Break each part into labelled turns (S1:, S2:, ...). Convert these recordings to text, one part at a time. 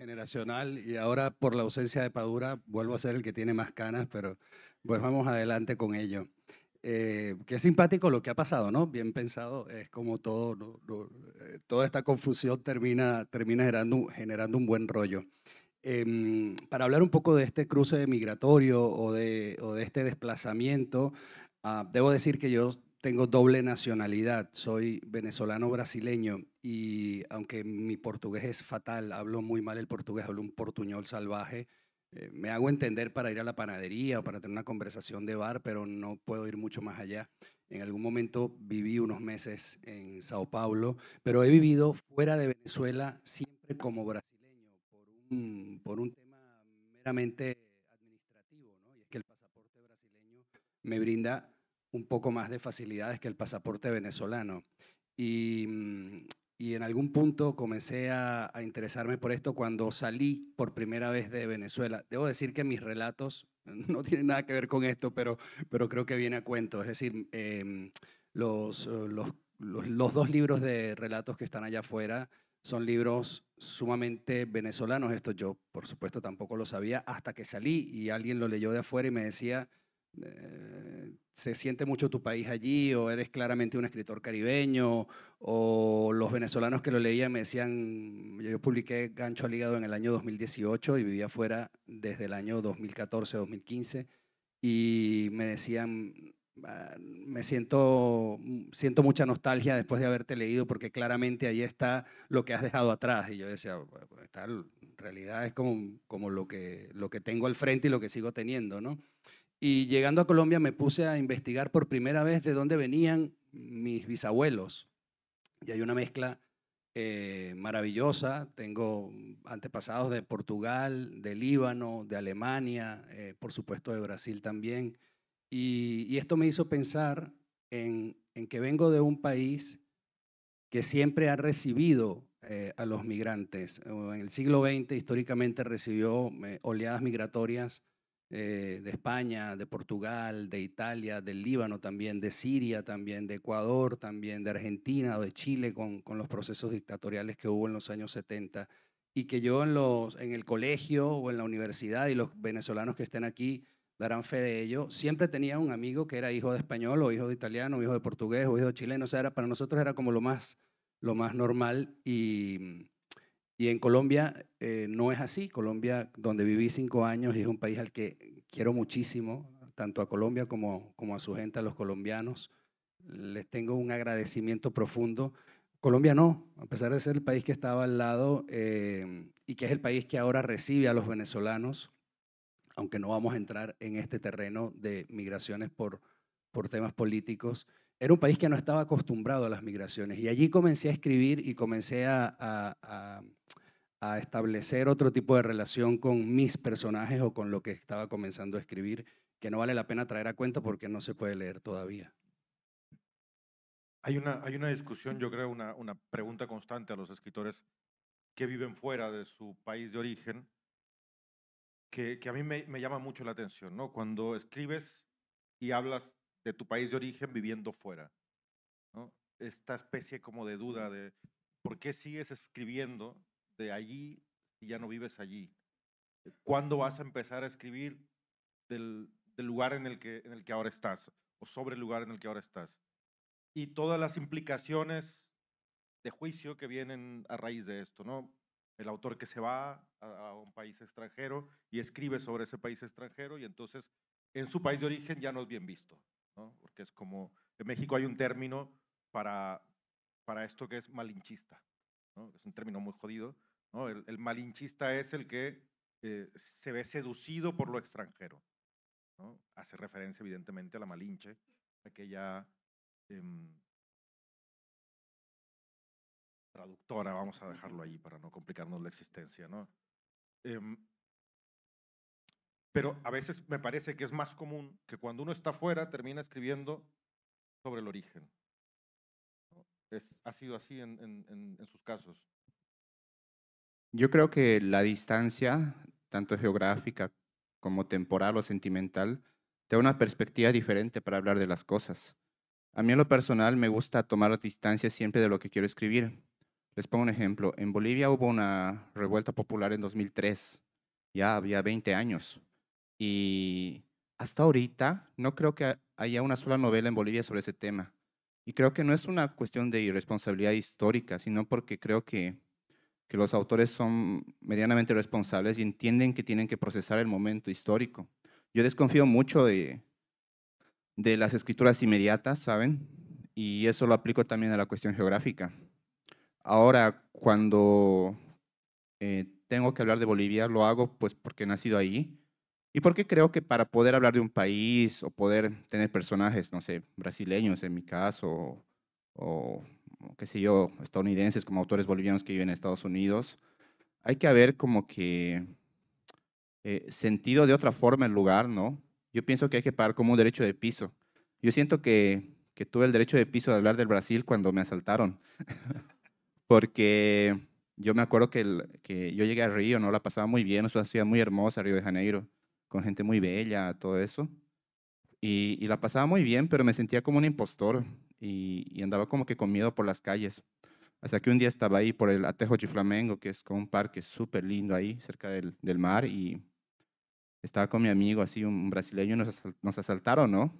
S1: generacional y ahora por la ausencia de Padura vuelvo a ser el que tiene más canas, pero pues vamos adelante con ello. Eh, qué simpático lo que ha pasado, ¿no? Bien pensado, es como todo, eh, toda esta confusión termina, termina generando, un buen rollo. Em, para hablar un poco de este cruce migratorio o de, de este desplazamiento, ah, debo decir que yo tengo doble nacionalidad, soy venezolano-brasileño y aunque mi portugués es fatal, hablo muy mal el portugués, hablo un portuñol salvaje, eh, me hago entender para ir a la panadería o para tener una conversación de bar, pero no puedo ir mucho más allá. En algún momento viví unos meses en Sao Paulo, pero he vivido fuera de Venezuela siempre como brasileño, por un, por un tema meramente administrativo, ¿no? y es que el pasaporte brasileño me brinda un poco más de facilidades que el pasaporte venezolano. Y mm, y en algún punto comencé a, interesarme por esto cuando salí por primera vez de Venezuela. Debo decir que mis relatos no tienen nada que ver con esto, pero, pero creo que viene a cuento. Es decir, em, eh, los, los, los, dos libros de relatos que están allá afuera son libros sumamente venezolanos. Esto yo, por supuesto, tampoco lo sabía hasta que salí y alguien lo leyó de afuera y me decía, eh, se siente mucho tu país allí, o eres claramente un escritor caribeño, o los venezolanos que lo leían me decían, yo publiqué Gancho al Hígado en el año 2018 y vivía afuera desde el año 2014-2015, y me decían, ah, me siento, siento mucha nostalgia después de haberte leído porque claramente ahí está lo que has dejado atrás. Y yo decía, en realidad es como, como lo, que, lo que tengo al frente y lo que sigo teniendo, ¿no? Y llegando a Colombia me puse a investigar por primera vez de dónde venían mis bisabuelos. Y hay una mezcla eh, maravillosa. Tengo antepasados de Portugal, de Líbano, de Alemania, eh, por supuesto de Brasil también. Y, esto me hizo pensar en, que vengo de un país que siempre ha recibido eh, a los migrantes. En el siglo XX históricamente recibió oleadas migratorias eh, de España, de Portugal, de Italia, del Líbano también, de Siria también, de Ecuador también, de Argentina o de Chile con, los procesos dictatoriales que hubo en los años 70 y que yo en, los, en el colegio o en la universidad y los venezolanos que estén aquí darán fe de ello, siempre tenía un amigo que era hijo de español o hijo de italiano, hijo de portugués o hijo de chileno, o sea, era, para nosotros era como lo más, lo más normal y, y en Colombia eh, no es así. Colombia, donde viví cinco años, es un país al que quiero muchísimo, tanto a Colombia como, como a su gente, a los colombianos. Les tengo un agradecimiento profundo. Colombia no, a pesar de ser el país que estaba al lado eh, y que es el país que ahora recibe a los venezolanos, aunque no vamos a entrar en este terreno de migraciones por, por temas políticos, era un país que no estaba acostumbrado a las migraciones. Y allí comencé a escribir y comencé a, establecer otro tipo de relación con mis personajes o con lo que estaba comenzando a escribir, que no vale la pena traer a cuento porque no se puede leer todavía. Hay una, hay una
S2: discusión, yo creo, una, una pregunta constante a los escritores que viven fuera de su país de origen, que, a mí me, me llama mucho la atención, ¿no? Cuando escribes y hablas de tu país de origen viviendo fuera. Esta especie como de duda de por qué sigues escribiendo de allí y ya no vives allí. Eh, ¿Cuándo vas a empezar a escribir del, lugar en el, que, en el que ahora estás o sobre el lugar en el que ahora estás? Y todas las implicaciones de juicio que vienen a raíz de esto, ¿no? El autor que se va a un país extranjero y escribe sobre ese país extranjero y entonces en su país de origen ya no es bien visto. Porque es como, en México hay un término para, para esto que es malinchista, ¿no? Es un término muy jodido, El, malinchista es el que eh, se ve seducido por lo extranjero, ¿no? Hace referencia evidentemente a la malinche, aquella... Em, traductora, vamos a dejarlo ahí para no complicarnos la existencia, ¿no? Em, pero a veces me parece que es más común que cuando uno está fuera termina escribiendo sobre el origen. ha sido así en, sus casos.
S3: Yo creo que la distancia, tanto geográfica como temporal o sentimental, te da una perspectiva diferente para hablar de las cosas. A mí en lo personal me gusta tomar la distancia siempre de lo que quiero escribir. Les pongo un ejemplo. En Bolivia hubo una revuelta popular en 2003. Ya había 20 años. Y hasta ahorita no creo que haya una sola novela en Bolivia sobre ese tema. Y creo que no es una cuestión de irresponsabilidad histórica, sino porque creo que, los autores son medianamente responsables y entienden que tienen que procesar el momento histórico. Yo desconfío mucho de, de las escrituras inmediatas, ¿saben? Y eso lo aplico también a la cuestión geográfica. Ahora, cuando eh, tengo que hablar de Bolivia, lo hago pues porque he nacido allí ¿Y por qué creo que para poder hablar de un país o poder tener personajes, no sé, brasileños en mi caso, o, qué sé yo, estadounidenses como autores bolivianos que viven en Estados Unidos, hay que haber como que eh, sentido de otra forma el lugar, ¿no? Yo pienso que hay que pagar como un derecho de piso. Yo siento que, tuve el derecho de piso de hablar del Brasil cuando me asaltaron, porque yo me acuerdo que, el, que yo llegué a Río, ¿no? La pasaba muy bien, es una ciudad muy hermosa, Río de Janeiro con gente muy bella, todo eso. Y, la pasaba muy bien, pero me sentía como un impostor y, andaba como que con miedo por las calles. Hasta que un día estaba ahí por el Atejo Chiflamengo, que es como un parque súper lindo ahí, cerca del, mar, y estaba con mi amigo, así un brasileño, y nos, asaltaron, ¿no?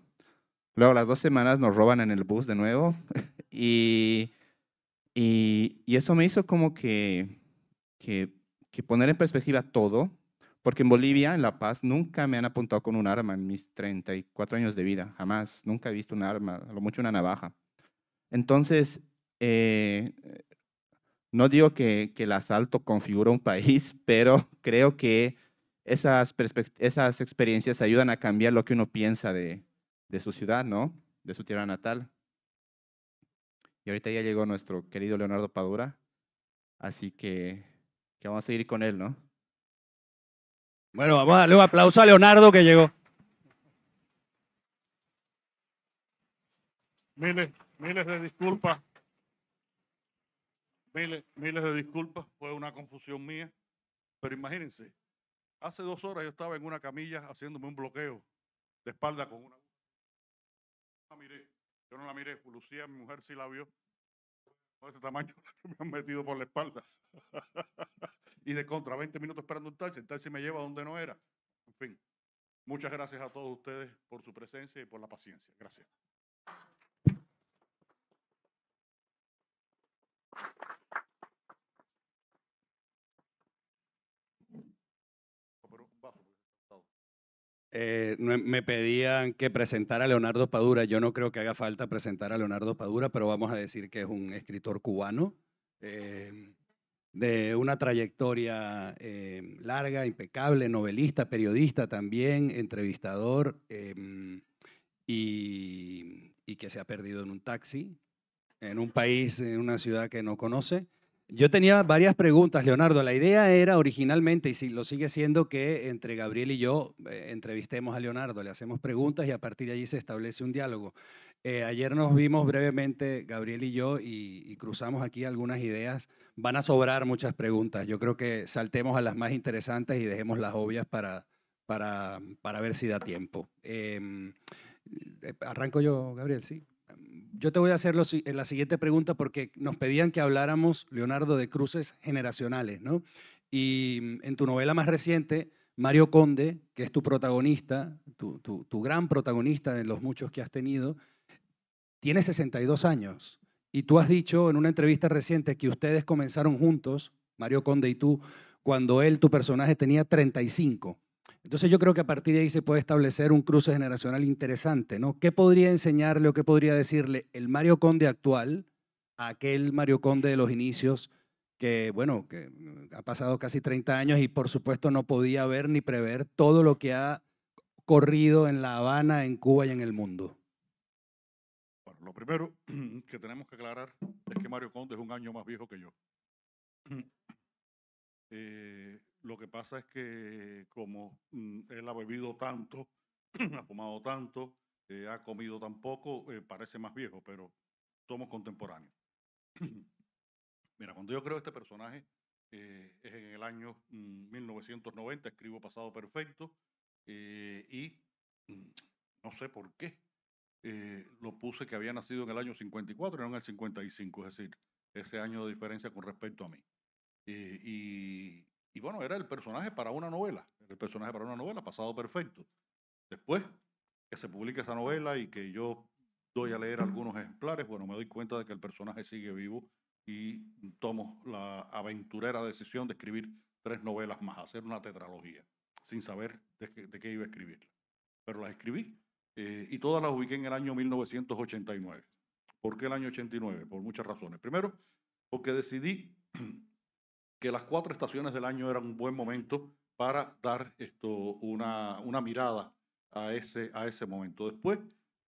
S3: Luego, las dos semanas nos roban en el bus de nuevo, y, y, eso me hizo como que, que poner en perspectiva todo porque en Bolivia, en La Paz, nunca me han apuntado con un arma en mis 34 años de vida, jamás. Nunca he visto un arma, a lo mucho una navaja. Entonces, eh, no digo que, que, el asalto configura un país, pero creo que esas, esas experiencias ayudan a cambiar lo que uno piensa de, de su ciudad, ¿no? De su tierra natal. Y ahorita ya llegó nuestro querido Leonardo Padura, así que, que vamos a seguir con él, ¿no?
S1: Bueno, vamos a darle un aplauso a Leonardo que llegó.
S4: Miles, miles de disculpas. Miles, miles de disculpas. Fue una confusión mía. Pero imagínense, hace dos horas yo estaba en una camilla haciéndome un bloqueo de espalda con una. No la miré. Yo no la miré. Lucía, mi mujer, sí la vio. Por ese tamaño me han metido por la espalda. y de contra 20 minutos esperando un taxi, el se me lleva a donde no era. En fin, muchas gracias a todos ustedes por su presencia y por la paciencia. Gracias.
S1: Eh, me pedían que presentara a Leonardo Padura. Yo no creo que haga falta presentar a Leonardo Padura, pero vamos a decir que es un escritor cubano. Eh, de una trayectoria eh, larga, impecable, novelista, periodista también, entrevistador, em, y, que se ha perdido en un taxi, en un país, en una ciudad que no conoce. Yo tenía varias preguntas, Leonardo. La idea era originalmente, y lo sigue siendo, que entre Gabriel y yo eh, entrevistemos a Leonardo, le hacemos preguntas y a partir de allí se establece un diálogo. Eh, ayer nos vimos brevemente, Gabriel y yo, y, cruzamos aquí algunas ideas. Van a sobrar muchas preguntas. Yo creo que saltemos a las más interesantes y dejemos las obvias para, para, ver si da tiempo. Em, eh, arranco yo, Gabriel, sí. Yo te voy a hacer la siguiente pregunta porque nos pedían que habláramos, Leonardo, de cruces generacionales, ¿no? Y mm, en tu novela más reciente, Mario Conde, que es tu protagonista, tu gran protagonista de los muchos que has tenido, tiene 62 años y tú has dicho en una entrevista reciente que ustedes comenzaron juntos, Mario Conde y tú, cuando él, tu personaje, tenía 35. Entonces yo creo que a partir de ahí se puede establecer un cruce generacional interesante, ¿no? ¿Qué podría enseñarle o qué podría decirle el Mario Conde actual a aquel Mario Conde de los inicios que, bueno, que mm, ha pasado casi 30 años y por supuesto no podía ver ni prever todo lo que ha corrido en La Habana, en Cuba y en el mundo? Lo primero
S4: que tenemos que aclarar es que Mario Conde es un año más viejo que yo. Eh, lo que pasa es que como mm, él ha bebido tanto, ha fumado tanto, eh, ha comido tan poco, eh, parece más viejo, pero somos contemporáneos. Mira, cuando yo creo este personaje es en el año 1990, mm, escribo Pasado Perfecto y mm, no sé por qué eh, lo puse que había nacido en el año 54 y no en el 55, es decir, ese año de diferencia con respecto a mí. Eh, y, bueno, era el personaje para una novela, el personaje para una novela, pasado perfecto. Después que se publique esa novela y que yo doy a leer algunos ejemplares, bueno, me doy cuenta de que el personaje sigue vivo y tomo la aventurera decisión de escribir tres novelas más, hacer una tetralogía, sin saber de, de qué iba a escribirla. Pero las escribí eh, y todas las ubiqué en el año 1989. ¿Por qué el año 89? Por muchas razones. Primero, porque decidí que las cuatro estaciones del año eran un buen momento para dar esto, una, mirada a ese, a ese momento. Después,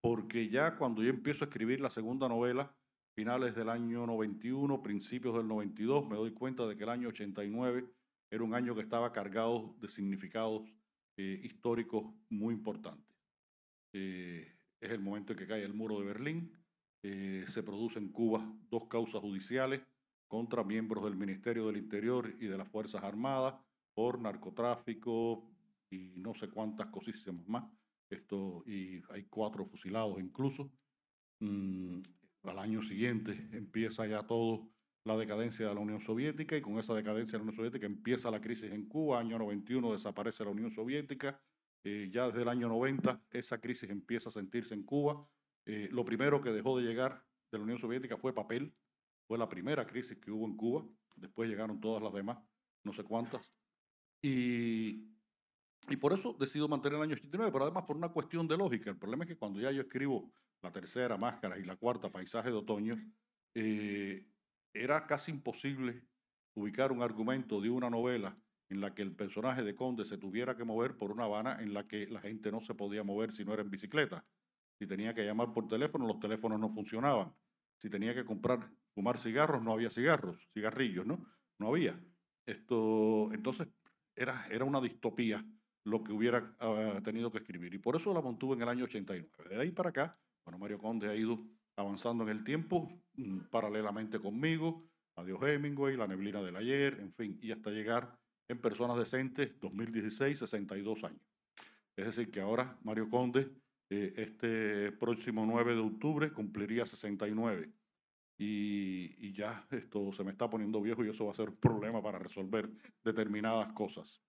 S4: porque ya cuando yo empiezo a escribir la segunda novela, finales del año 91, principios del 92, me doy cuenta de que el año 89 era un año que estaba cargado de significados eh, históricos muy importantes. Eh, es el momento en que cae el muro de Berlín. Eh, se producen en Cuba dos causas judiciales contra miembros del Ministerio del Interior y de las Fuerzas Armadas por narcotráfico y no sé cuántas cosísimas más. Esto, y hay cuatro fusilados incluso. Mm, al año siguiente empieza ya todo la decadencia de la Unión Soviética y con esa decadencia de la Unión Soviética empieza la crisis en Cuba. Año 91 desaparece la Unión Soviética eh, ya desde el año 90 esa crisis empieza a sentirse en Cuba. Eh, lo primero que dejó de llegar de la Unión Soviética fue papel, fue la primera crisis que hubo en Cuba, después llegaron todas las demás, no sé cuántas. Y, y por eso decido mantener el año 89, pero además por una cuestión de lógica. El problema es que cuando ya yo escribo la tercera, máscara y la cuarta, Paisaje de Otoño, eh, era casi imposible ubicar un argumento de una novela en la que el personaje de Conde se tuviera que mover por una Habana en la que la gente no se podía mover si no era en bicicleta. Si tenía que llamar por teléfono, los teléfonos no funcionaban. Si tenía que comprar, fumar cigarros, no había cigarros, cigarrillos, ¿no? No había. Esto, entonces, era, era una distopía lo que hubiera ah, tenido que escribir. Y por eso la montó en el año 89. De ahí para acá, bueno, Mario Conde ha ido avanzando en el tiempo, mm, paralelamente conmigo, Adiós Hemingway, La neblina del ayer, en fin, y hasta llegar en personas decentes, 2016, 62 años. Es decir, que ahora Mario Conde, eh, este próximo 9 de octubre, cumpliría 69. Y, ya esto se me está poniendo viejo y eso va a ser un problema para resolver determinadas cosas.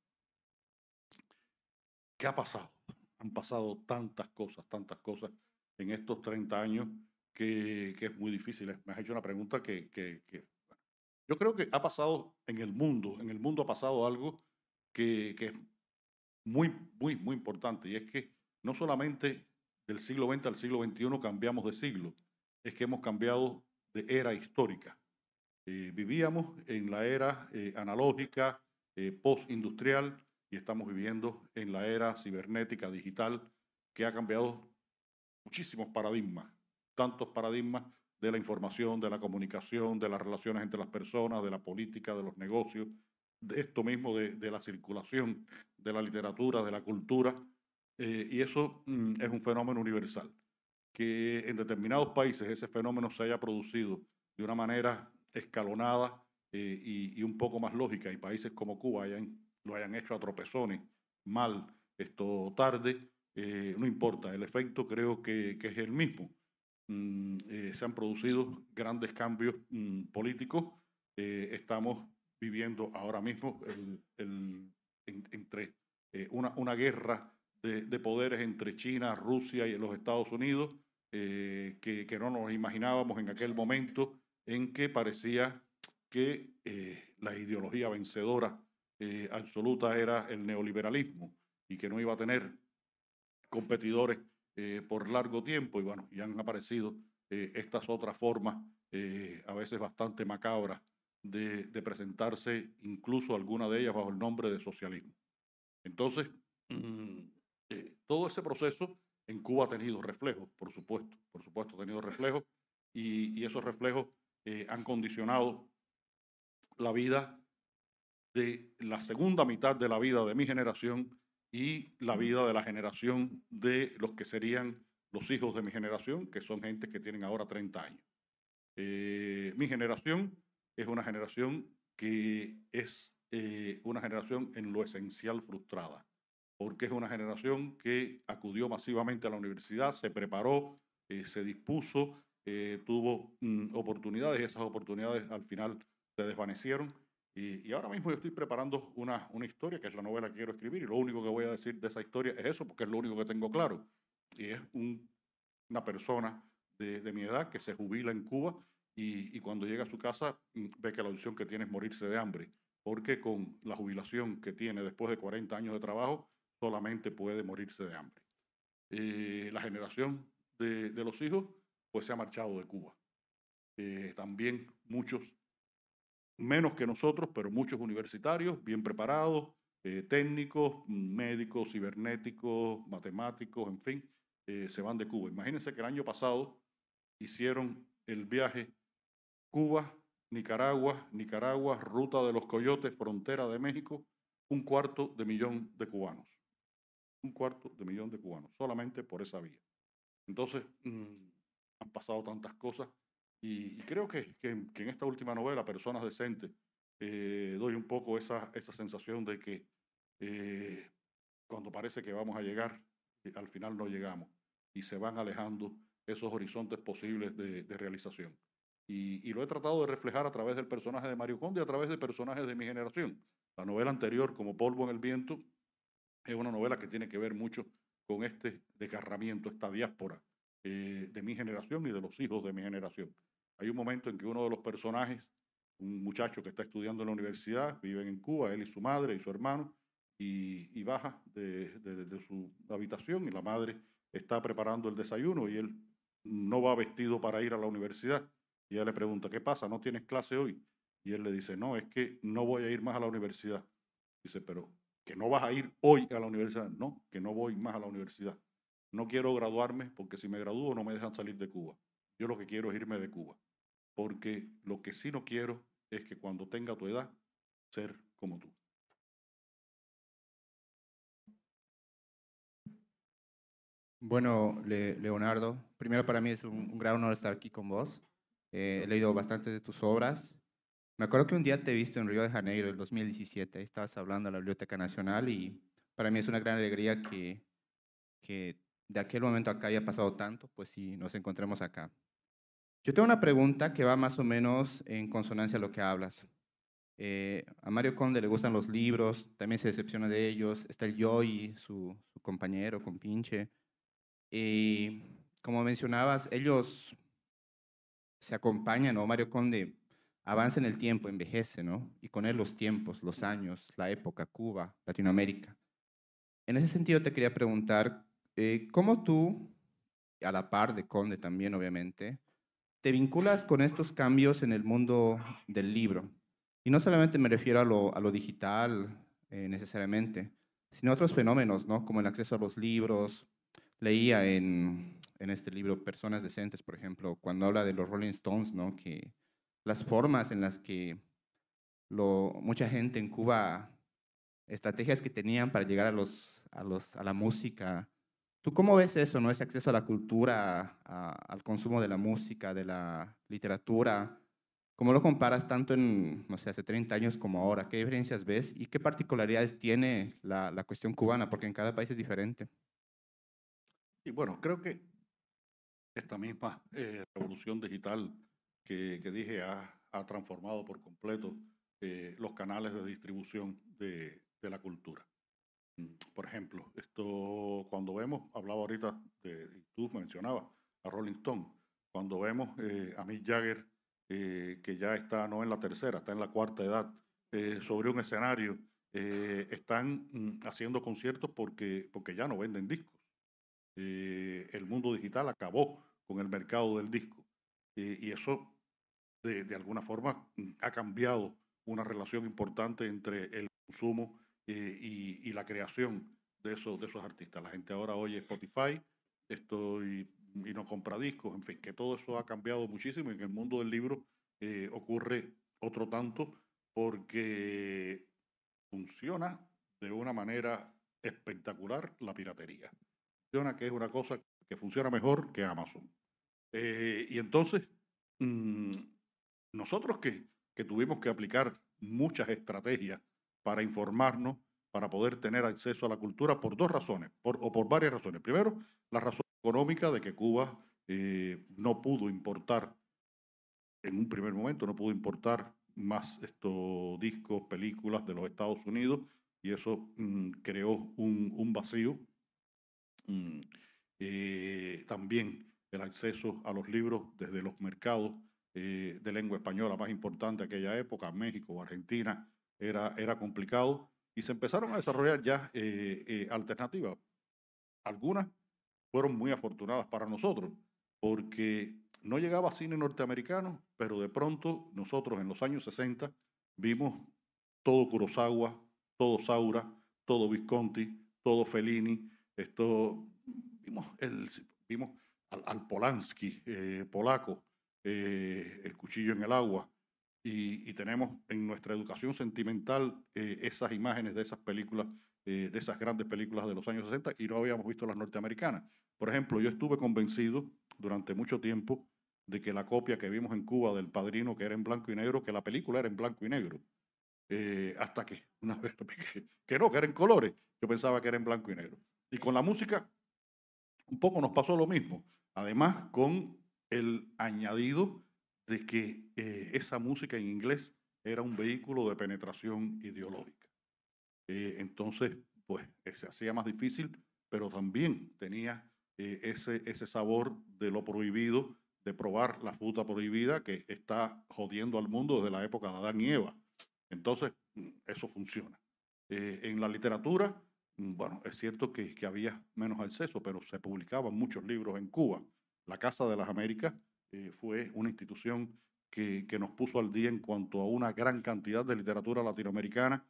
S4: ¿Qué ha pasado? Han pasado tantas cosas, tantas cosas en estos 30 años que, que es muy difícil. Me has hecho una pregunta que, que yo creo que ha pasado en el mundo, en el mundo ha pasado algo que, es muy, muy, muy importante, y es que no solamente del siglo XX al siglo XXI cambiamos de siglo, es que hemos cambiado de era histórica. Eh, vivíamos en la era eh, analógica, eh, postindustrial, y estamos viviendo en la era cibernética, digital, que ha cambiado muchísimos paradigmas, tantos paradigmas de la información, de la comunicación, de las relaciones entre las personas, de la política, de los negocios, de esto mismo, de, la circulación, de la literatura, de la cultura. Eh, y eso mm, es un fenómeno universal. Que en determinados países ese fenómeno se haya producido de una manera escalonada eh, y, un poco más lógica, y países como Cuba lo hayan hecho a tropezones, mal, esto tarde, eh, no importa, el efecto creo que, que es el mismo. Mm, eh, se han producido grandes cambios mm, políticos. Eh, estamos viviendo ahora mismo entre eh, una, una, guerra de, poderes entre China, Rusia y los Estados Unidos que, que, no nos imaginábamos en aquel momento en que parecía que la ideología vencedora absoluta era el neoliberalismo y que no iba a tener competidores eh, por largo tiempo y bueno, ya han aparecido eh, estas otras formas, eh, a veces bastante macabras, de, presentarse, incluso alguna de ellas bajo el nombre de socialismo. Entonces, mm, todo ese proceso en Cuba ha tenido reflejos, por supuesto, por supuesto ha tenido reflejos y, y esos reflejos han condicionado la vida de la segunda mitad de la vida de mi generación y la vida de la generación de los que serían los hijos de mi generación, que son gente que tienen ahora 30 años. Eh, mi generación es una generación que es eh, una generación en lo esencial frustrada, porque es una generación que acudió masivamente a la universidad, se preparó, eh, se dispuso, tuvo mm, oportunidades y esas oportunidades al final se desvanecieron y, ahora mismo yo estoy preparando una, historia, que es la novela que quiero escribir, y lo único que voy a decir de esa historia es eso, porque es lo único que tengo claro. Y es una persona de, mi edad que se jubila en Cuba y, cuando llega a su casa mm, ve que la opción que tiene es morirse de hambre, porque con la jubilación que tiene después de 40 años de trabajo, solamente puede morirse de hambre. Eh, la generación de, los hijos, pues se ha marchado de Cuba. Eh, también muchos menos que nosotros, pero muchos universitarios, bien preparados, eh, técnicos, médicos, cibernéticos, matemáticos, en fin, eh, se van de Cuba. Imagínense que el año pasado hicieron el viaje Cuba, Nicaragua, Nicaragua, ruta de los coyotes, frontera de México, un cuarto de millón de cubanos. Un cuarto de millón de cubanos, solamente por esa vía. Entonces, mm, han pasado tantas cosas y, creo que, que, en esta última novela, Personas Decentes, eh, doy un poco esa, esa sensación de que eh, cuando parece que vamos a llegar, eh, al final no llegamos y se van alejando esos horizontes posibles de, de realización. Y, y, lo he tratado de reflejar a través del personaje de Mario Conde y a través de personajes de mi generación. La novela anterior, como Polvo en el Viento, es una novela que tiene que ver mucho con este desgarramiento, esta diáspora de mi generación y de los hijos de mi generación. Hay un momento en que uno de los personajes, un muchacho que está estudiando en la universidad, vive en Cuba, él y su madre y su hermano, y, baja de, de su habitación y la madre está preparando el desayuno y él no va vestido para ir a la universidad. Y ella le pregunta, ¿qué pasa? ¿No tienes clase hoy? Y él le dice, no, es que no voy a ir más a la universidad. Dice, pero que no vas a ir hoy a la universidad. No, que no voy más a la universidad. No quiero graduarme porque si me gradúo no me dejan salir de Cuba. Yo lo que quiero es irme de Cuba porque lo que sí no quiero es que cuando tenga tu edad, ser como tú.
S3: Bueno, Leonardo, primero para mí es un, gran honor estar aquí con vos. Eh, he leído bastantes de tus obras. Me acuerdo que un día te he visto en Río de Janeiro, en 2017. estabas hablando en la Biblioteca Nacional y para mí es una gran alegría que, que de aquel momento acá haya pasado tanto, pues si nos encontremos acá. Yo tengo una pregunta que va más o menos en consonancia a lo que hablas. Eh, a Mario Conde le gustan los libros, también se decepciona de ellos. Está el Yoy, su, su compañero, compinche. Y como mencionabas, ellos se acompañan, ¿no? Mario Conde avanza en el tiempo, envejece, ¿no? Y con él los tiempos, los años, la época, Cuba, Latinoamérica. En ese sentido te quería preguntar, eh, ¿cómo tú, a la par de Conde también, obviamente, te vinculas con estos cambios en el mundo del libro. Y no solamente me refiero a lo, digital eh, necesariamente, sino a otros fenómenos, ¿no? como el acceso a los libros. Leía en, este libro Personas Decentes, por ejemplo, cuando habla de los Rolling Stones, ¿no? que las formas en las que mucha gente en Cuba, estrategias que tenían para llegar a, los, a la música, ¿Tú cómo ves eso, no? Ese acceso a la cultura, al consumo de la música, de la literatura. ¿Cómo lo comparas tanto en, no sé, hace 30 años como ahora? ¿Qué diferencias ves y qué particularidades tiene la, cuestión cubana? Porque en cada país es diferente.
S4: Y bueno, creo que esta misma eh, revolución digital que, dije ha, transformado por completo eh, los canales de distribución de la cultura. Mm, por ejemplo, esto cuando vemos, hablaba ahorita, de, tú mencionabas a Rolling Stone, cuando vemos eh, a Mick Jagger, eh, que ya está no en la tercera, está en la cuarta edad, eh, sobre un escenario, están mm, haciendo conciertos porque, porque ya no venden discos. el mundo digital acabó con el mercado del disco. y eso, de, de alguna forma, mm, ha cambiado una relación importante entre el consumo eh, y, la creación de esos, de esos artistas. La gente ahora oye Spotify esto y, no compra discos, en fin, que todo eso ha cambiado muchísimo y en el mundo del libro eh, ocurre otro tanto porque funciona de una manera espectacular la piratería. Funciona que es una cosa que funciona mejor que Amazon. Eh, y entonces, mm, nosotros que, que tuvimos que aplicar muchas estrategias para informarnos, para poder tener acceso a la cultura por dos razones, o por varias razones. Primero, la razón económica de que Cuba eh, no pudo importar, en un primer momento, no pudo importar más estos discos, películas de los Estados Unidos, y eso mm, creó un, vacío. Mm, eh, también el acceso a los libros desde los mercados eh, de lengua española más importante de aquella época, México, Argentina, era, era complicado y se empezaron a desarrollar ya eh, eh, alternativas. Algunas fueron muy afortunadas para nosotros, porque no llegaba cine norteamericano, pero de pronto nosotros en los años 60 vimos todo Kurosawa, todo Saura, todo Visconti, todo Fellini, esto, vimos, el, vimos al, Polanski eh, polaco, El cuchillo en el agua, y, tenemos en nuestra educación sentimental eh, esas imágenes de esas películas, eh, de esas grandes películas de los años 60 y no habíamos visto las norteamericanas. Por ejemplo, yo estuve convencido durante mucho tiempo de que la copia que vimos en Cuba del Padrino, que era en blanco y negro, que la película era en blanco y negro. Eh, hasta que una vez que, que no, que era en colores, yo pensaba que era en blanco y negro. Y con la música un poco nos pasó lo mismo. Además, con el añadido de que eh, esa música en inglés era un vehículo de penetración ideológica. Eh, entonces, pues eh, se hacía más difícil, pero también tenía ese, ese sabor de lo prohibido, de probar la fruta prohibida que está jodiendo al mundo desde la época de Adán y Eva. Entonces, eso funciona. en la literatura, mm, bueno, es cierto que, que había menos acceso, pero se publicaban muchos libros en Cuba. La Casa de las Américas eh, fue una institución que, nos puso al día en cuanto a una gran cantidad de literatura latinoamericana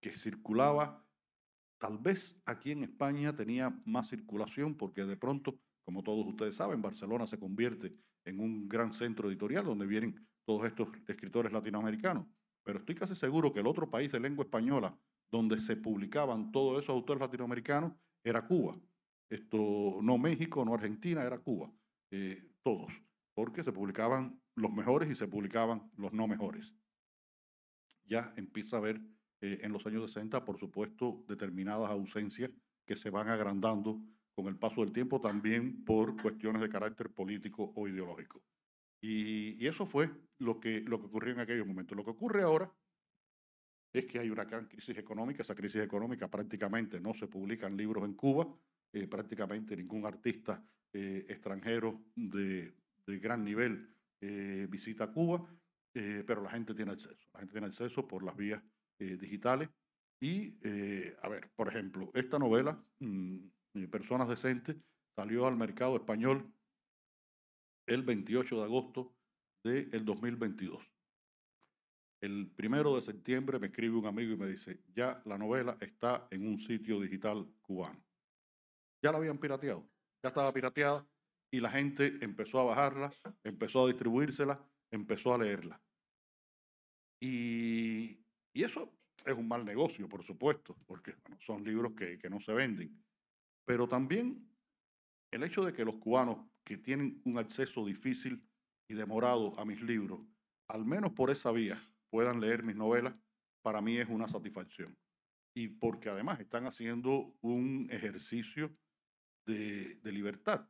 S4: que circulaba. Tal vez aquí en España tenía más circulación porque de pronto, como todos ustedes saben, Barcelona se convierte en un gran centro editorial donde vienen todos estos escritores latinoamericanos. Pero estoy casi seguro que el otro país de lengua española donde se publicaban todos esos autores latinoamericanos era Cuba. Esto no México, no Argentina, era Cuba. Eh, todos porque se publicaban los mejores y se publicaban los no mejores. Ya empieza a haber eh, en los años 60, por supuesto, determinadas ausencias que se van agrandando con el paso del tiempo también por cuestiones de carácter político o ideológico. Y, eso fue lo que, lo que ocurrió en aquellos momentos. Lo que ocurre ahora es que hay una gran crisis económica, esa crisis económica prácticamente no se publican libros en Cuba, eh, prácticamente ningún artista eh, extranjero de de gran nivel eh, visita Cuba, eh, pero la gente tiene acceso. La gente tiene acceso por las vías eh, digitales. Y, a ver, por ejemplo, esta novela, mm, Personas Decentes, salió al mercado español el 28 de agosto del 2022. El primero de septiembre me escribe un amigo y me dice, ya la novela está en un sitio digital cubano. Ya la habían pirateado, ya estaba pirateada, y la gente empezó a bajarla, empezó a distribuírsela, empezó a leerla. Y, eso es un mal negocio, por supuesto, porque son libros que, no se venden. Pero también el hecho de que los cubanos que tienen un acceso difícil y demorado a mis libros, al menos por esa vía, puedan leer mis novelas, para mí es una satisfacción. Y porque además están haciendo un ejercicio de libertad,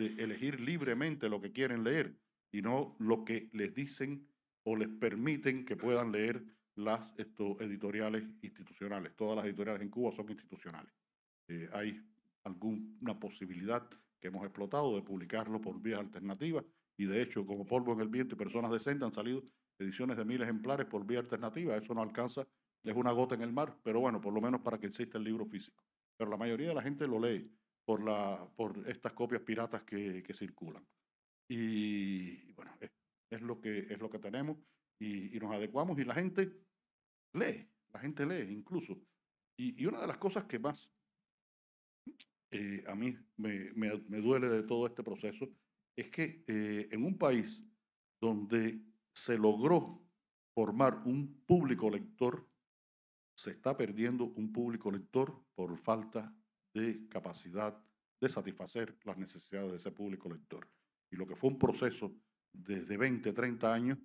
S4: de elegir libremente lo que quieren leer y no lo que les dicen o les permiten que puedan leer las editoriales institucionales. Todas las editoriales en Cuba son institucionales. Eh, hay alguna posibilidad que hemos explotado de publicarlo por vías alternativas y de hecho, como polvo en el viento y personas decentes han salido ediciones de mil ejemplares por vía alternativa. Eso no alcanza, es una gota en el mar, pero bueno, por lo menos para que exista el libro físico. Pero la mayoría de la gente lo lee por, la, por estas copias piratas que, circulan. Y bueno, es, lo, que, es lo que tenemos y, nos adecuamos y la gente lee, la gente lee incluso. Y, una de las cosas que más eh, a mí me, duele de todo este proceso es que eh, en un país donde se logró formar un público lector, se está perdiendo un público lector por falta de capacidad de satisfacer las necesidades de ese público lector. Y lo que fue un proceso desde 20, 30 años,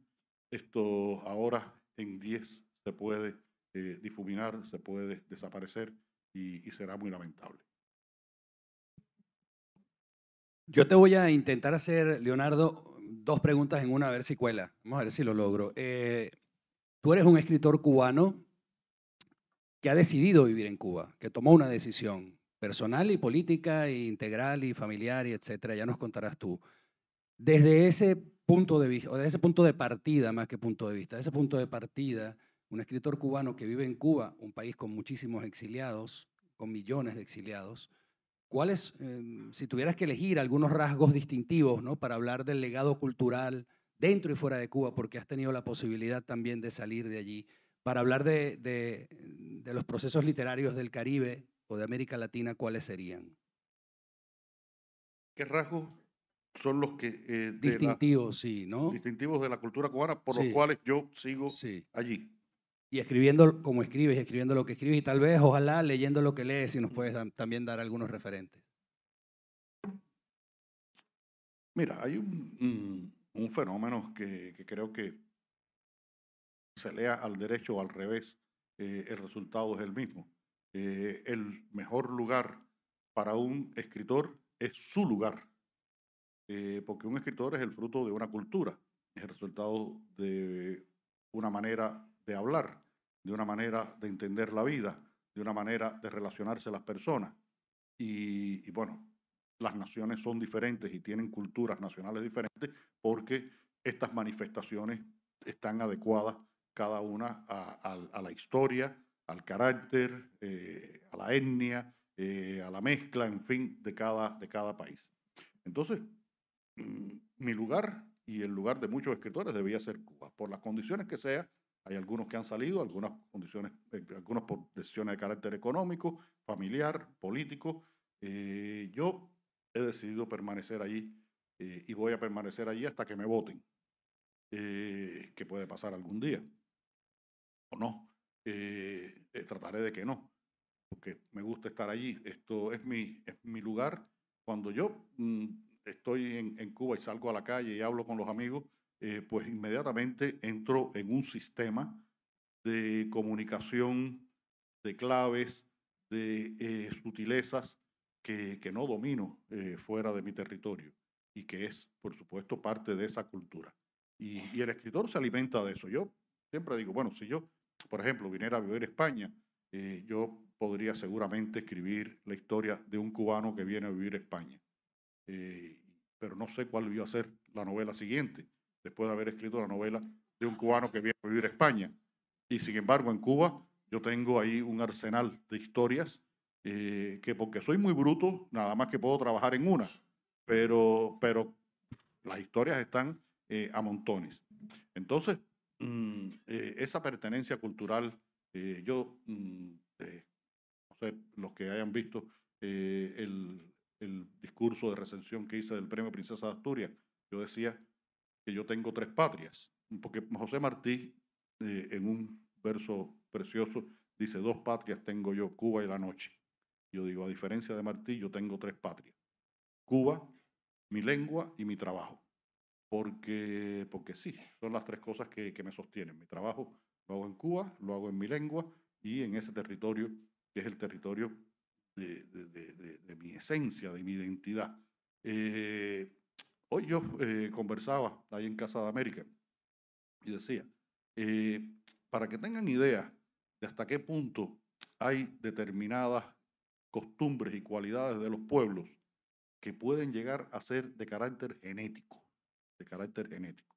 S4: esto ahora en 10 se puede eh, difuminar, se puede
S1: desaparecer y, será muy lamentable. Yo te voy a intentar hacer, Leonardo, dos preguntas en una, a ver si cuela. Vamos a ver si lo logro. Eh, tú eres un escritor cubano que ha decidido vivir en Cuba, que tomó una decisión personal y política, e integral y familiar, y etcétera, ya nos contarás tú. Desde ese punto de vista, o desde ese punto de partida, más que punto de vista, ese punto de partida, un escritor cubano que vive en Cuba, un país con muchísimos exiliados, con millones de exiliados, ¿cuáles, em, si tuvieras que elegir algunos rasgos distintivos ¿no? para hablar del legado cultural dentro y fuera de Cuba, porque has tenido la posibilidad también de salir de allí, para hablar de los procesos literarios del Caribe, o de América Latina, ¿cuáles serían? ¿Qué
S4: rasgos son los que... Eh, distintivos, sí, ¿no? Distintivos de la cultura cubana, por los
S1: cuales yo sigo allí. Y escribiendo como escribes, escribiendo lo que escribes y tal vez, ojalá, leyendo lo que lees, si nos puedes también dar algunos referentes.
S4: Mira, hay un, mm, fenómeno que, creo que se lea al derecho o al revés, eh, el resultado es el mismo. Eh, el mejor lugar para un escritor es su lugar, eh, porque un escritor es el fruto de una cultura, es el resultado de una manera de hablar, de una manera de entender la vida, de una manera de relacionarse a las personas. Y, bueno, las naciones son diferentes y tienen culturas nacionales diferentes porque estas manifestaciones están adecuadas cada una a la historia, al carácter, eh, a la etnia, eh, a la mezcla, en fin, de cada, de cada país. Entonces, mm, mi lugar y el lugar de muchos escritores debía ser Cuba, por las condiciones que sea. Hay algunos que han salido, algunas condiciones, eh, algunas por decisiones de carácter económico, familiar, político. yo he decidido permanecer allí y voy a permanecer allí hasta que me voten, que puede pasar algún día o no. Eh, eh, trataré de que no, porque me gusta estar allí. Esto es mi, mi lugar. Cuando yo mm, estoy en, Cuba y salgo a la calle y hablo con los amigos, eh, pues inmediatamente entro en un sistema de comunicación, de claves, de sutilezas que, no domino fuera de mi territorio y que es, por supuesto, parte de esa cultura. y el escritor se alimenta de eso. Yo siempre digo, bueno, si yo por ejemplo, viniera a vivir España, eh, yo podría seguramente escribir la historia de un cubano que viene a vivir a España. Eh, pero no sé cuál iba a ser la novela siguiente, después de haber escrito la novela de un cubano que viene a vivir a España. Y sin embargo, en Cuba yo tengo ahí un arsenal de historias eh, que porque soy muy bruto, nada más que puedo trabajar en una, pero, pero las historias están a montones. Entonces, Mm, eh, esa pertenencia cultural, eh, yo, mm, eh, no sé, los que hayan visto el, discurso de recensión que hice del Premio Princesa de Asturias, yo decía que yo tengo tres patrias, porque José Martí, en un verso precioso, dice, dos patrias tengo yo, Cuba y la noche. Yo digo, a diferencia de Martí, yo tengo tres patrias, Cuba, mi lengua y mi trabajo porque, porque sí, son las tres cosas que, me sostienen. Mi trabajo lo hago en Cuba, lo hago en mi lengua y en ese territorio que es el territorio de, mi esencia, de mi identidad. Eh, hoy yo eh, conversaba ahí en Casa de América y decía, eh, para que tengan idea de hasta qué punto hay determinadas costumbres y cualidades de los pueblos que pueden llegar a ser de carácter genético de carácter genético.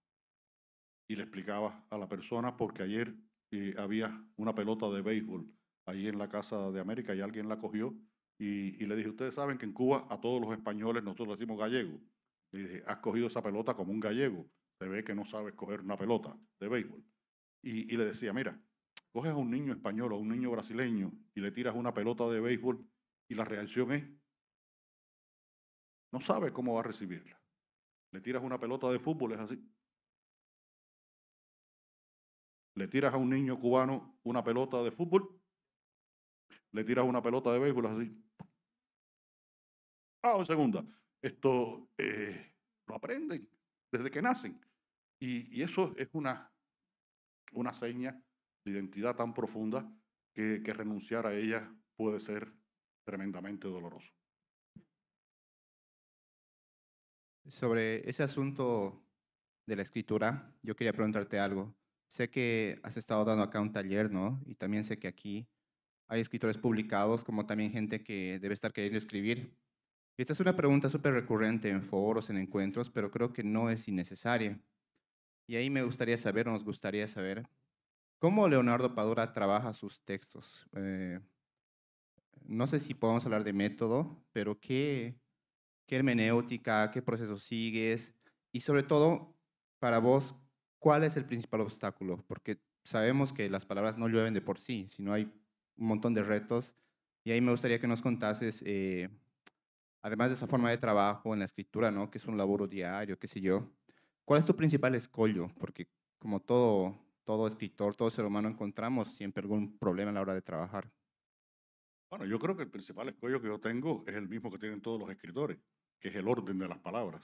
S4: Y le explicaba a la persona, porque ayer eh, había una pelota de béisbol ahí en la Casa de América y alguien la cogió y, le dije, ustedes saben que en Cuba a todos los españoles nosotros decimos gallego. Le dije, has cogido esa pelota como un gallego, se ve que no sabes coger una pelota de béisbol. Y, y le decía, mira, coges a un niño español o a un niño brasileño y le tiras una pelota de béisbol y la reacción es, no sabe cómo va a recibirla. Le tiras una pelota de fútbol, es así. Le tiras a un niño cubano una pelota de fútbol, le tiras una pelota de béisbol, es así. Ah, segunda. Esto eh, lo aprenden desde que nacen. Y, eso es una, una seña de identidad tan profunda que renunciar a ella
S3: puede ser tremendamente doloroso. Sobre ese asunto de la escritura, yo quería preguntarte algo. Sé que has estado dando acá un taller, ¿no? Y también sé que aquí hay escritores publicados, como también gente que debe estar queriendo escribir. Esta es una pregunta súper recurrente en foros, en encuentros, pero creo que no es innecesaria. Y ahí me gustaría saber, nos gustaría saber, cómo Leonardo Padura trabaja sus textos. Eh, no sé si podemos hablar de método, pero ¿qué, ¿Qué hermenéutica? ¿Qué proceso sigues? Y sobre todo, para vos, ¿cuál es el principal obstáculo? Porque sabemos que las palabras no llueven de por sí, sino hay un montón de retos. Y ahí me gustaría que nos contases, eh, además de esa forma de trabajo en la escritura, ¿no? que es un laburo diario, qué sé yo, ¿cuál es tu principal escollo? Porque como todo, todo escritor, todo ser humano, encontramos siempre algún problema a la hora de trabajar.
S4: Bueno, yo creo que el principal escollo que yo tengo es el mismo que tienen todos los escritores, que es el orden de las palabras.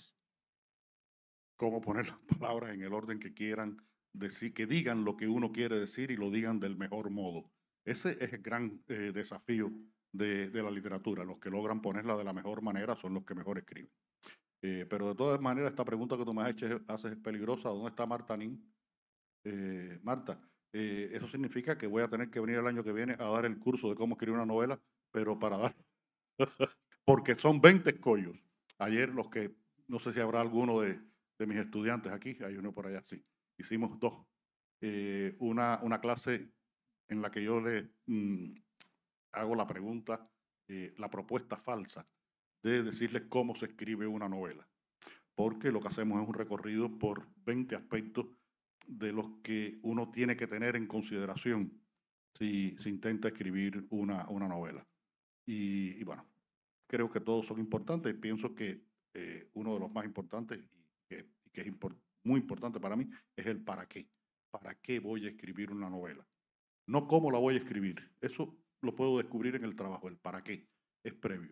S4: Cómo poner las palabras en el orden que quieran decir, que digan lo que uno quiere decir y lo digan del mejor modo. Ese es el gran eh, desafío de, la literatura. Los que logran ponerla de la mejor manera son los que mejor escriben. Eh, pero de todas maneras, esta pregunta que tú me has hecho, haces es peligrosa. ¿Dónde está Marta Nin? Eh, Marta, eso significa que voy a tener que venir el año que viene a dar el curso de cómo escribir una novela, pero para dar, porque son 20 escollos. Ayer los que, no sé si habrá alguno de, mis estudiantes aquí, hay uno por allá, sí, hicimos dos. Eh, una, clase en la que yo le mm, hago la pregunta, eh, la propuesta falsa de decirles cómo se escribe una novela, porque lo que hacemos es un recorrido por 20 aspectos de los que uno tiene que tener en consideración si se intenta escribir una, una novela. y, bueno, creo que todos son importantes. Pienso que eh, uno de los más importantes y que, es muy importante para mí es el para qué. ¿Para qué voy a escribir una novela? No cómo la voy a escribir. Eso lo puedo descubrir en el trabajo. El para qué es previo.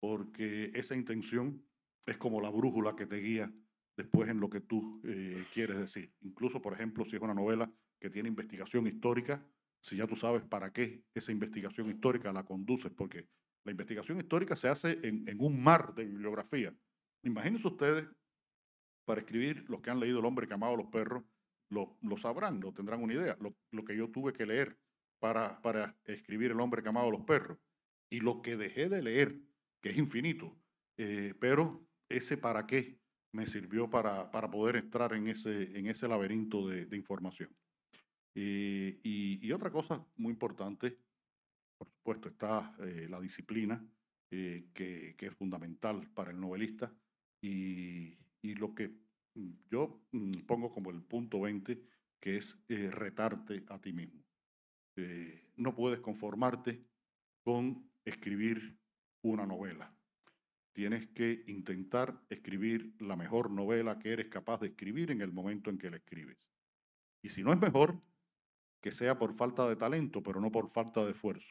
S4: Porque esa intención es como la brújula que te guía después en lo que tú eh, quieres decir. Incluso, por ejemplo, si es una novela que tiene investigación histórica, si ya tú sabes para qué esa investigación histórica la conduces, porque la investigación histórica se hace en, un mar de bibliografía. Imagínense ustedes, para escribir, los que han leído El hombre que amaba a los perros, lo, sabrán, lo tendrán una idea, lo, que yo tuve que leer para, escribir El hombre que amaba a los perros y lo que dejé de leer, que es infinito. Eh, pero ese para qué me sirvió para, poder entrar en ese, laberinto de, información. Eh, y, otra cosa muy importante por supuesto está eh, la disciplina, eh, que, es fundamental para el novelista, y, lo que mm, yo mm, pongo como el punto 20, que es eh, retarte a ti mismo. no puedes conformarte con escribir una novela. Tienes que intentar escribir la mejor novela que eres capaz de escribir en el momento en que la escribes. Y si no es mejor, que sea por falta de talento, pero no por falta de esfuerzo.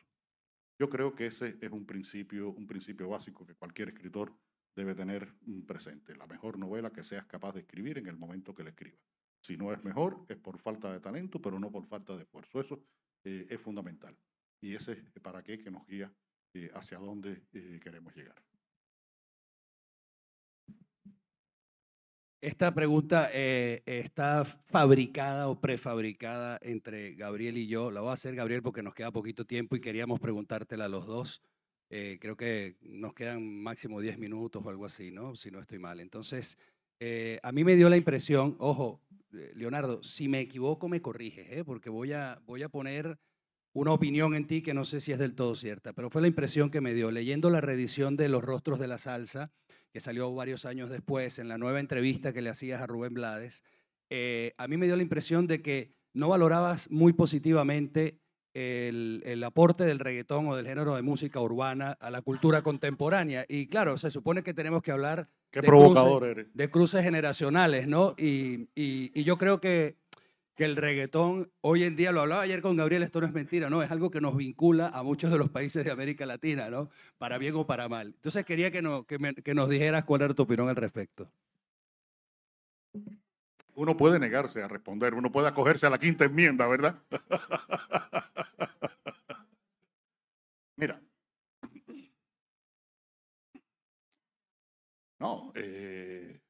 S4: Yo creo que ese es un principio, un principio básico que cualquier escritor debe tener mm, presente. La mejor novela que seas capaz de escribir en el momento que la escribas. Si no es mejor, es por falta de talento, pero no por falta de esfuerzo. Eso eh, es fundamental. Y ese es para qué que nos guía eh, hacia dónde eh, queremos llegar.
S1: Esta pregunta eh, está fabricada o prefabricada entre Gabriel y yo. La voy a hacer, Gabriel, porque nos queda poquito tiempo y queríamos preguntártela a los dos. Eh, creo que nos quedan máximo 10 minutos o algo así, ¿no? Si no estoy mal. Entonces, eh, a mí me dio la impresión, ojo, Leonardo, si me equivoco me corriges, porque voy a, voy a poner una opinión en ti que no sé si es del todo cierta, pero fue la impresión que me dio leyendo la reedición de Los Rostros de la Salsa salió varios años después, en la nueva entrevista que le hacías a Rubén Blades, eh, a mí me dio la impresión de que no valorabas muy positivamente el, aporte del reggaetón o del género de música urbana a la cultura contemporánea. Y claro, se supone que tenemos que hablar de, cruces, generacionales, ¿no? y yo creo que que el reggaetón, hoy en día, lo hablaba ayer con Gabriel, esto no es mentira, no, es algo que nos vincula a muchos de los países de América Latina, ¿no? Para bien o para mal. Entonces quería que, no, que, nos dijeras cuál era tu opinión al
S4: respecto. Uno puede negarse a responder, uno puede acogerse a la quinta enmienda, ¿verdad? Mira. No, eh,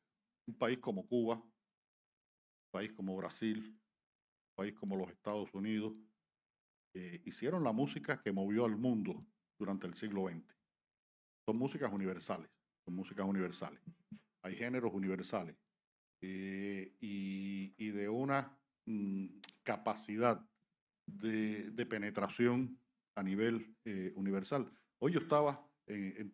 S4: un país como Cuba, un país como Brasil, país como los Estados Unidos, eh, hicieron la música que movió al mundo durante el siglo XX. Son músicas universales, son músicas universales. Hay géneros universales eh, y, de una mm, capacidad de, penetración a nivel eh, universal. Hoy yo estaba en, en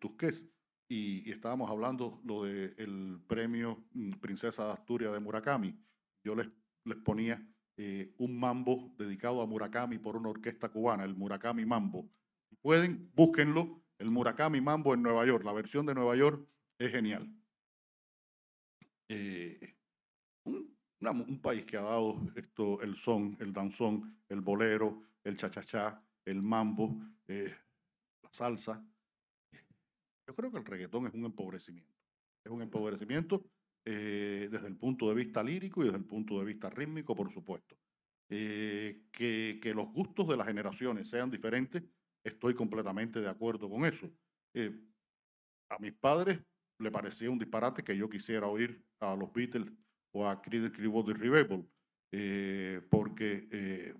S4: y, estábamos hablando lo del premio mm, Princesa de Asturias de Murakami. Yo les, les ponía eh, un mambo dedicado a Murakami por una orquesta cubana, el Murakami Mambo. Pueden, búsquenlo, el Murakami Mambo en Nueva York. La versión de Nueva York es genial. Eh, un, país que ha dado esto, el son, el danzón, el bolero, el chachachá, el mambo, eh, la salsa. Yo creo que el reggaetón es un empobrecimiento. Es un empobrecimiento eh, desde el punto de vista lírico y desde el punto de vista rítmico, por supuesto. Eh, que, los gustos de las generaciones sean diferentes, estoy completamente de acuerdo con eso. Eh, a mis padres le parecía un disparate que yo quisiera oír a los Beatles o a Creed Clearwater Revival, porque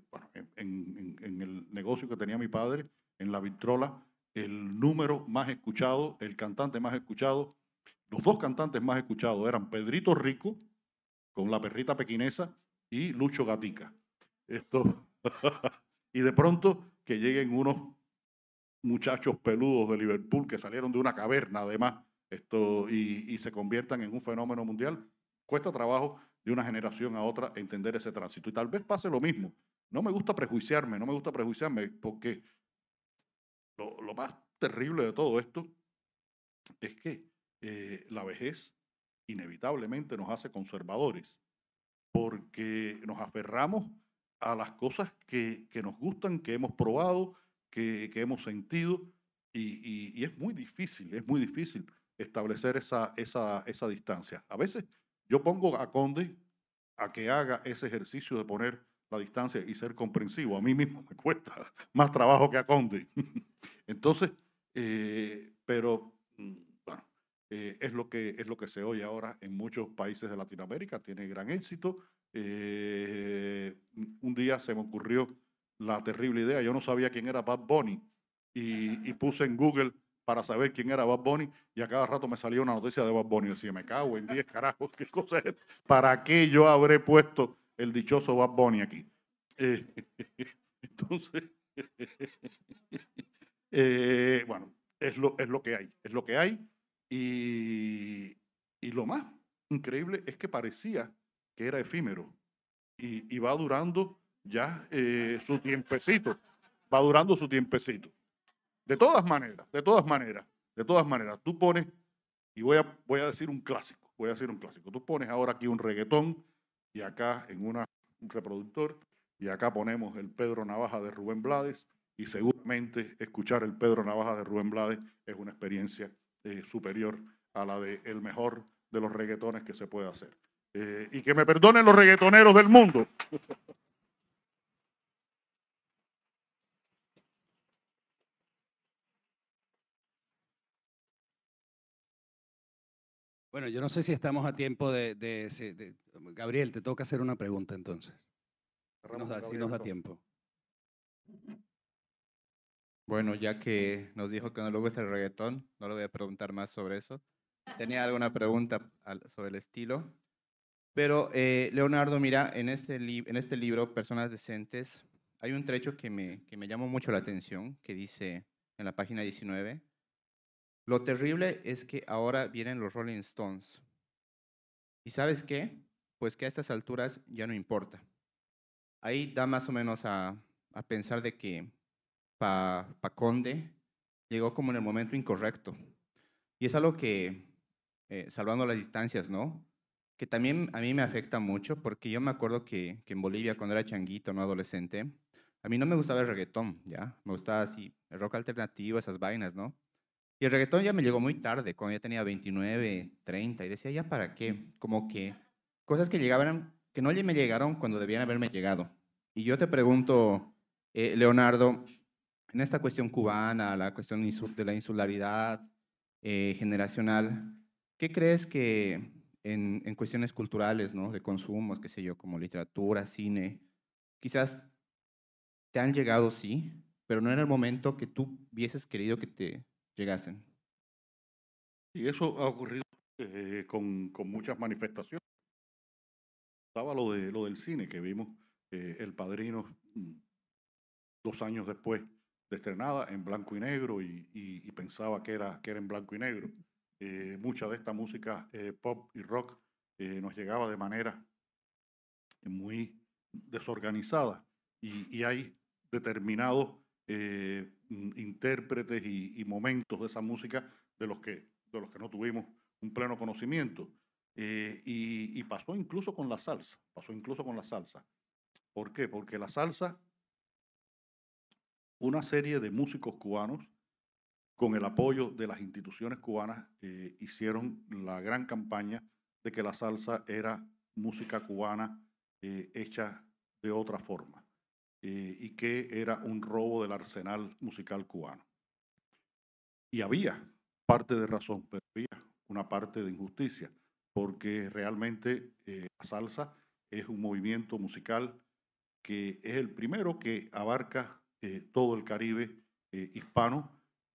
S4: en, en el negocio que tenía mi padre, en la vitrola, el número más escuchado, el cantante más escuchado los dos cantantes más escuchados eran Pedrito Rico, con la perrita pequinesa, y Lucho Gatica. Esto. y de pronto que lleguen unos muchachos peludos de Liverpool que salieron de una caverna, además, esto, y, se conviertan en un fenómeno mundial. Cuesta trabajo de una generación a otra entender ese tránsito. Y tal vez pase lo mismo. No me gusta prejuiciarme, no me gusta prejuiciarme, porque lo, más terrible de todo esto es que eh, la vejez inevitablemente nos hace conservadores, porque nos aferramos a las cosas que, nos gustan, que hemos probado, que, hemos sentido, y, es muy difícil, es muy difícil establecer esa, distancia. A veces yo pongo a Conde a que haga ese ejercicio de poner la distancia y ser comprensivo. A mí mismo me cuesta más trabajo que a Conde. Entonces, eh, pero mm, eh, es, lo que, es lo que se oye ahora en muchos países de Latinoamérica, tiene gran éxito. Eh, un día se me ocurrió la terrible idea, yo no sabía quién era Bad Bunny y, puse en Google para saber quién era Bad Bunny y a cada rato me salía una noticia de Bad Bunny. Decía, me cago en 10 carajos, ¿qué cosa es? ¿Para qué yo habré puesto el dichoso Bad Bunny aquí? Eh, entonces, bueno, es lo, es lo que hay, es lo que hay. Y, lo más increíble es que parecía que era efímero y, y va durando ya eh, su tiempecito, va durando su tiempecito. De todas maneras, de todas maneras, de todas maneras, tú pones, y voy a, voy a decir un clásico, voy a decir un clásico, tú pones ahora aquí un reggaetón y acá en una, un reproductor y acá ponemos el Pedro Navaja de Rubén Blades y seguramente escuchar el Pedro Navaja de Rubén Blades es una experiencia eh, superior a la de el mejor de los reggaetones que se puede hacer. Eh, y que me perdonen los reggaetoneros del mundo.
S1: Bueno, yo no sé si estamos a tiempo de, Gabriel, te toca hacer una pregunta entonces. si nos da tiempo.
S3: Bueno, ya que nos dijo que no le gusta el reggaetón, no le voy a preguntar más sobre eso. Tenía alguna pregunta sobre el estilo. Pero, eh, Leonardo, mira, en este, en este libro, Personas Decentes, hay un trecho que me, que me llamó mucho la atención, que dice en la página 19, lo terrible es que ahora vienen los Rolling Stones. ¿Y sabes qué? Pues que a estas alturas ya no importa. Ahí da más o menos a pensar de que para Conde llegó como en el momento incorrecto. Y es algo que, eh, salvando las distancias, ¿no? Que también a mí me afecta mucho, porque yo me acuerdo que, en Bolivia, cuando era changuito, no adolescente, a mí no me gustaba el reggaetón, ¿ya? Me gustaba así, el rock alternativo, esas vainas, ¿no? Y el reggaetón ya me llegó muy tarde, cuando ya tenía 29, 30, y decía, ¿ya para qué? Como que cosas que llegaban, que no me llegaron cuando debían haberme llegado. Y yo te pregunto, eh, Leonardo, en esta cuestión cubana, la cuestión de la insularidad eh, generacional, ¿qué crees que en, cuestiones culturales, ¿no? de consumos, qué sé yo, como literatura, cine, quizás te han llegado, sí, pero no en el momento que tú hubieses querido que te llegasen?
S4: Y eso ha ocurrido eh, con, muchas manifestaciones. Estaba lo, de, lo del cine que vimos, eh, El Padrino, mm, dos años después, estrenada en blanco y negro y, pensaba que era, que era en blanco y negro. Eh, mucha de esta música eh, pop y rock eh, nos llegaba de manera muy desorganizada y, hay determinados eh, mm, intérpretes y, momentos de esa música de los que, de los que no tuvimos un pleno conocimiento. y, y pasó incluso con la salsa, pasó incluso con la salsa. ¿Por qué? Porque la salsa una serie de músicos cubanos, con el mm. apoyo de las instituciones cubanas, eh, hicieron la gran campaña de que la salsa era música cubana eh, hecha de otra forma eh, y que era un robo del arsenal musical cubano. Y había parte de razón, pero había una parte de injusticia, porque realmente la salsa es un movimiento musical que es el primero que abarca eh, todo el Caribe eh, hispano,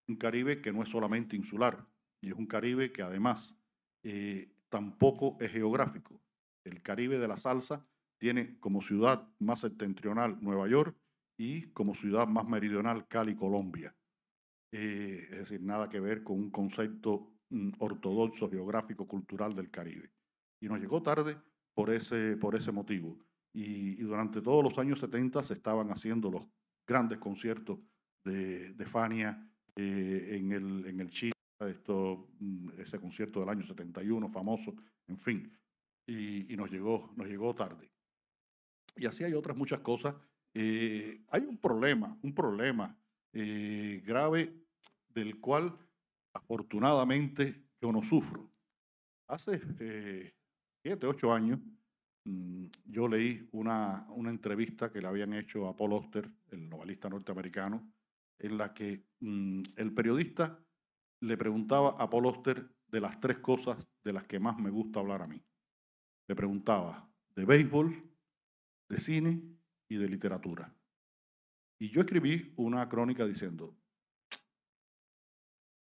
S4: un Caribe que no es solamente insular, y es un Caribe que además eh, tampoco es geográfico. El Caribe de la salsa tiene como ciudad más septentrional Nueva York y como ciudad más meridional Cali, Colombia. es decir, nada que ver con un concepto mm, ortodoxo geográfico cultural del Caribe. Y nos llegó tarde por ese, por ese motivo. y, durante todos los años 70 se estaban haciendo los grandes conciertos de, Fania eh, en, el, en Chile, esto, mm, ese concierto del año 71 famoso, en fin, y, nos, llegó, nos llegó tarde. Y así hay otras muchas cosas. Eh, hay un problema, un problema eh, grave del cual afortunadamente yo no sufro. Hace siete, ocho años, Mm, yo leí una, entrevista que le habían hecho a Paul Oster, el novelista norteamericano, en la que mm, el periodista le preguntaba a Paul Oster de las tres cosas de las que más me gusta hablar a mí. Le preguntaba de béisbol, de cine y de literatura. Y yo escribí una crónica diciendo,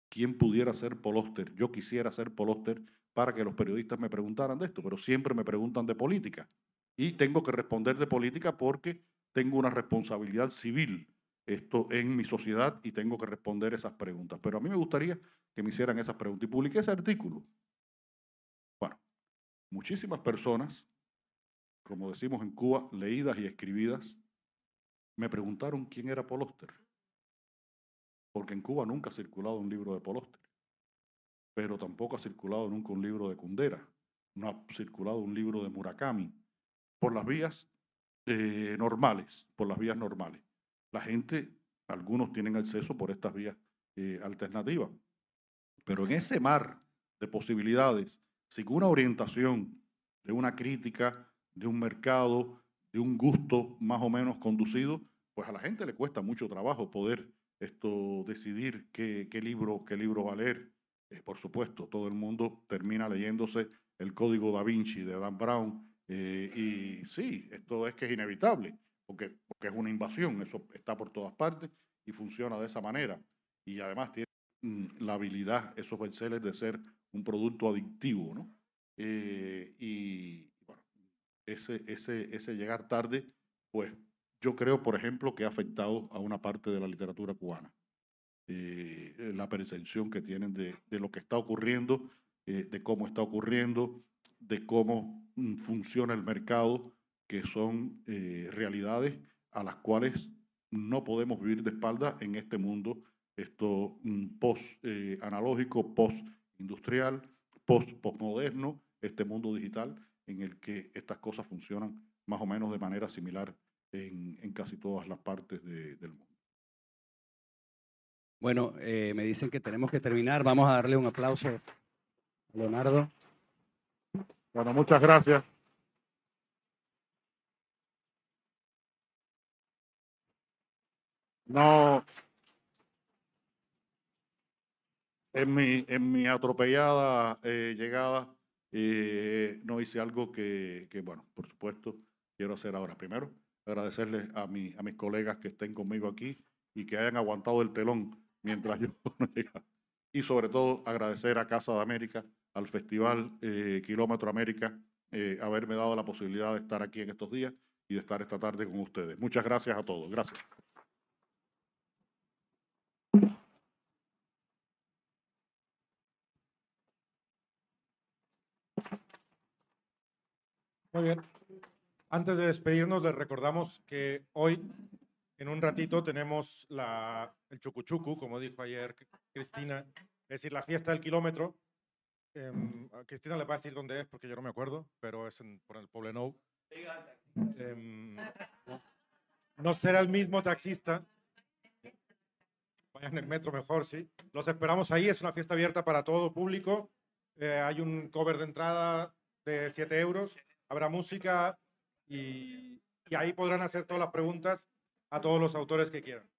S4: ¿quién pudiera ser Paul Oster? Yo quisiera ser Paul Oster para que los periodistas me preguntaran de esto, pero siempre me preguntan de política. Y tengo que responder de política porque tengo una responsabilidad civil esto en mi sociedad y tengo que responder esas preguntas. Pero a mí me gustaría que me hicieran esas preguntas. Y publiqué ese artículo. Bueno, muchísimas personas, como decimos en Cuba, leídas y escribidas, me preguntaron quién era Polóster. Porque en Cuba nunca ha circulado un libro de Polóster pero tampoco ha circulado nunca un libro de Cundera, no ha circulado un libro de Murakami, por las vías eh, normales, por las vías normales. La gente, algunos tienen acceso por estas vías eh, alternativas, pero en ese mar de posibilidades, sin una orientación de una crítica, de un mercado, de un gusto más o menos conducido, pues a la gente le cuesta mucho trabajo poder esto, decidir qué, qué libro, qué libro va a leer. Eh, por supuesto, todo el mundo termina leyéndose el código da Vinci de Dan Brown. Eh, y sí, esto es que es inevitable, porque, porque es una invasión, eso está por todas partes y funciona de esa manera. Y además tiene mm, la habilidad, esos venceles de ser un producto adictivo, ¿no? Eh, y bueno, ese, ese, ese llegar tarde, pues yo creo, por ejemplo, que ha afectado a una parte de la literatura cubana. Eh, eh, la percepción que tienen de, lo que está ocurriendo, eh, de cómo está ocurriendo, de cómo mm, funciona el mercado, que son realidades a las cuales no podemos vivir de espaldas en este mundo, esto mm, post-analógico, post-industrial, post-postmoderno, este mundo digital en el que estas cosas funcionan más o menos de manera similar
S1: en, casi todas las partes del mundo. Bueno, eh, me dicen que tenemos que terminar. Vamos a darle un aplauso a Leonardo. Bueno, muchas gracias.
S4: No, en mi, en mi atropellada eh, llegada eh, no hice algo que, bueno, por supuesto, quiero hacer ahora. Primero, agradecerles a, mi, a mis colegas que estén conmigo aquí y que hayan aguantado el telón mientras yo no Y sobre todo agradecer a Casa de América, al Festival eh, Kilómetro América, eh, haberme dado la posibilidad de estar aquí en estos días y de estar esta tarde con ustedes. Muchas gracias a todos. Gracias.
S2: Muy bien. Antes de despedirnos, les recordamos que hoy en un ratito tenemos la, el chucuchuku, como dijo ayer Cristina, es decir, la fiesta del kilómetro. Em, a Cristina le va a decir dónde es porque yo no me acuerdo, pero es por el Poblenou. Em, no será el mismo taxista. Vayan en el metro mejor, sí. Los esperamos ahí, es una fiesta abierta para todo público. Eh, hay un cover de entrada de 7 euros. Habrá música y, y ahí podrán hacer todas las preguntas a todos los autores que quieran.